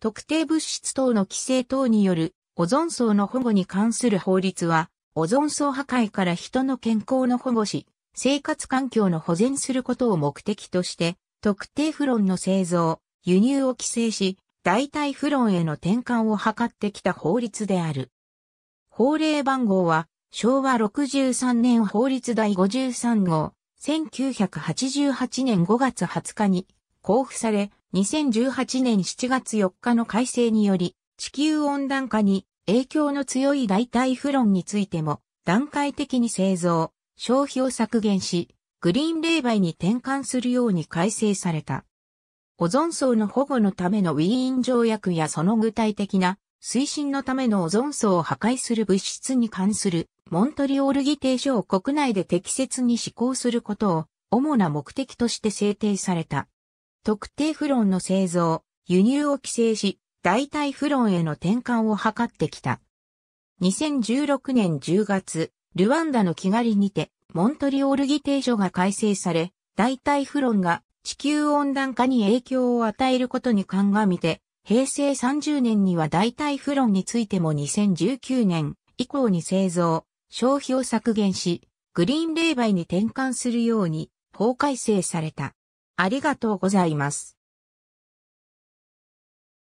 特定物質等の規制等によるオゾン層の保護に関する法律は、オゾン層破壊から人の健康の保護し、生活環境の保全することを目的として、特定フロンの製造、輸入を規制し、代替フロンへの転換を図ってきた法律である。法令番号は、昭和63年法律第53号、1988年5月20日に交付され、2018年7月4日の改正により、地球温暖化に影響の強い代替フロンについても、段階的に製造、消費を削減し、グリーン冷媒に転換するように改正された。オゾン層の保護のためのウィーン条約やその具体的な推進のためのオゾン層を破壊する物質に関するモントリオール議定書を国内で適切に施行することを主な目的として制定された。特定フロンの製造、輸入を規制し、代替フロンへの転換を図ってきた。2016年10月、ルワンダの木狩りにて、モントリオール議定書が改正され、代替フロンが地球温暖化に影響を与えることに鑑みて、平成30年には代替フロンについても2019年以降に製造、消費を削減し、グリーン冷媒に転換するように法改正された。ありがとうございます。